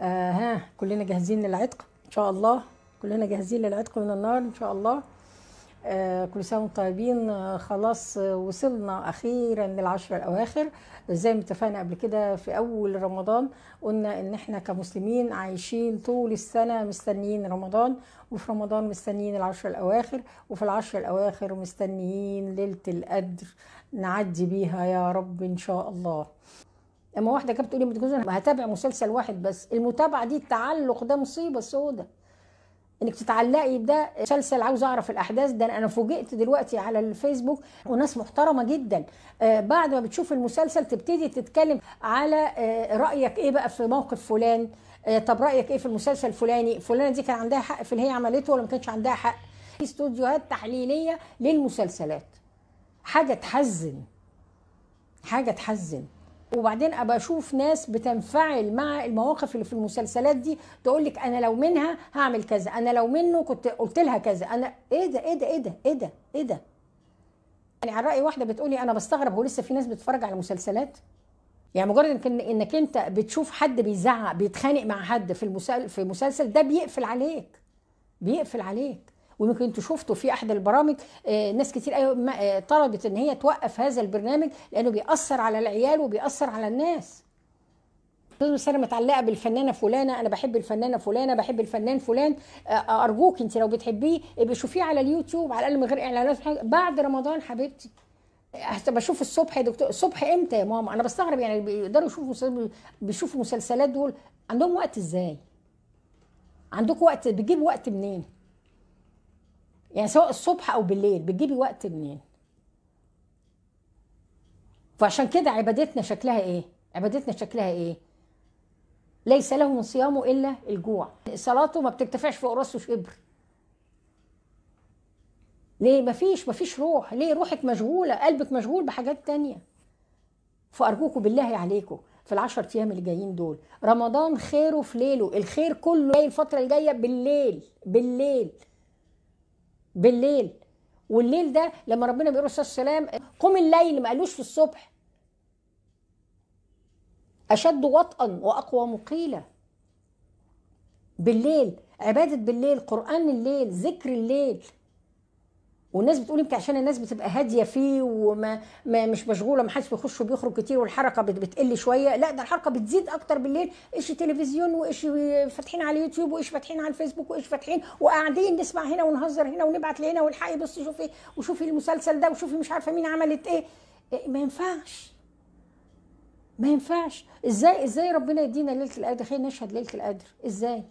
آه ها كلنا جاهزين للعتق ان شاء الله كلنا جاهزين للعتق من النار ان شاء الله آه كل سنه وانتم طيبين آه خلاص آه، وصلنا اخيرا للعشر الاواخر زي ما اتفقنا قبل كده في اول رمضان قلنا ان احنا كمسلمين عايشين طول السنه مستنيين رمضان وفي رمضان مستنيين العشر الاواخر وفي العشر الاواخر مستنيين ليله القدر نعدي بيها يا رب ان شاء الله اما واحده كانت بتقولي ما هتابع مسلسل واحد بس المتابعه دي التعلق ده مصيبه سودة انك تتعلقي بده مسلسل عاوز اعرف الاحداث ده انا فوجئت دلوقتي على الفيسبوك وناس محترمه جدا آه، بعد ما بتشوف المسلسل تبتدي تتكلم على آه، رايك ايه بقى في موقف فلان آه، طب رايك ايه في المسلسل الفلاني فلانه دي كان عندها حق في اللي هي عملته ولا ما كانش عندها حق في استوديوهات تحليليه للمسلسلات حاجه تحزن حاجه تحزن وبعدين ابقى اشوف ناس بتنفعل مع المواقف اللي في المسلسلات دي تقول لك انا لو منها هعمل كذا انا لو منه كنت قلت لها كذا انا ايه ده ايه ده ايه ده ايه ده ايه ده يعني على راي واحده بتقولي انا بستغرب هو لسه في ناس بتتفرج على مسلسلات يعني مجرد انك انك انت بتشوف حد بيزعق بيتخانق مع حد في المسلسل في مسلسل ده بيقفل عليك بيقفل عليك ويمكن انتوا شفتوا في احد البرامج آه، ناس كتير آه، طلبت ان هي توقف هذا البرنامج لانه بيأثر على العيال وبيأثر على الناس بس انا متعلقه بالفنانه فلانه انا بحب الفنانه فلانه بحب الفنان فلان آه، ارجوك انت لو بتحبيه ابقي شوفيه على اليوتيوب على الاقل من غير اعلانات بعد رمضان حبيبتي بشوف الصبح يا دكتور الصبح امتى يا ماما انا بستغرب يعني بيقدروا يشوفوا بيشوفوا مسلسلات دول عندهم وقت ازاي عندكم وقت بتجيب وقت منين يعني سواء الصبح او بالليل بتجيبي وقت منين فعشان كده عبادتنا شكلها ايه عبادتنا شكلها ايه ليس له من صيامه الا الجوع صلاته ما بتكتفعش فوق راسه شبر ليه مفيش مفيش روح ليه روحك مشغوله قلبك مشغول بحاجات تانية فارجوكم بالله عليكم في العشر ايام اللي جايين دول رمضان خيره في ليله الخير كله جاي الفتره الجايه بالليل بالليل بالليل والليل ده لما ربنا بيقول الرسول صلى الله عليه وسلم قم الليل ما قالوش في الصبح اشد وطئا واقوى مقيلة بالليل عباده بالليل قران الليل ذكر الليل والناس بتقول يمكن عشان الناس بتبقى هاديه فيه وما ما مش مشغوله ما حدش بيخش وبيخرج كتير والحركه بتقل شويه لا ده الحركه بتزيد اكتر بالليل ايش تلفزيون وايش فاتحين على اليوتيوب وايش فاتحين على الفيسبوك وايش فاتحين وقاعدين نسمع هنا ونهزر هنا ونبعت لهنا والحقي بص شوفي وشوفي المسلسل ده وشوفي مش عارفه مين عملت إيه. ايه ما ينفعش ما ينفعش ازاي ازاي ربنا يدينا ليله القدر خلينا نشهد ليله القدر ازاي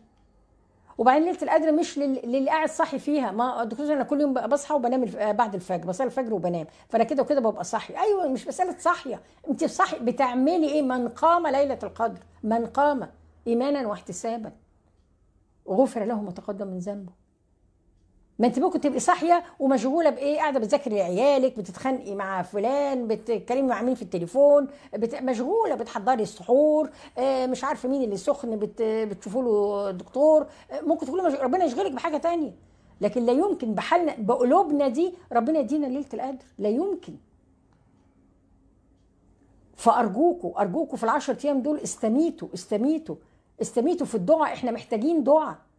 وبعدين ليله القدر مش للي قاعد صاحي فيها ما دكتور انا كل يوم بصحى وبنام آه، بعد الفجر بصلي الفجر وبنام فانا كده وكده ببقى صاحي ايوه مش مساله صاحيه انت صاحي بتعملي ايه من قام ليله القدر من قام ايمانا واحتسابا غفر له ما تقدم من ذنبه ما انت ممكن تبقي صاحيه ومشغوله بايه قاعده بتذاكري لعيالك بتتخانقي مع فلان بتتكلمي مع مين في التليفون بت... مشغوله بتحضري السحور آه، مش عارفه مين اللي سخن بت... بتشوفوا له دكتور آه، ممكن تكوني مش... ربنا يشغلك بحاجه تانية لكن لا يمكن بحالنا بقلوبنا دي ربنا يدينا ليله القدر لا يمكن فارجوكوا ارجوكوا في العشر ايام دول استميتوا استميتوا استميتوا في الدعاء احنا محتاجين دعاء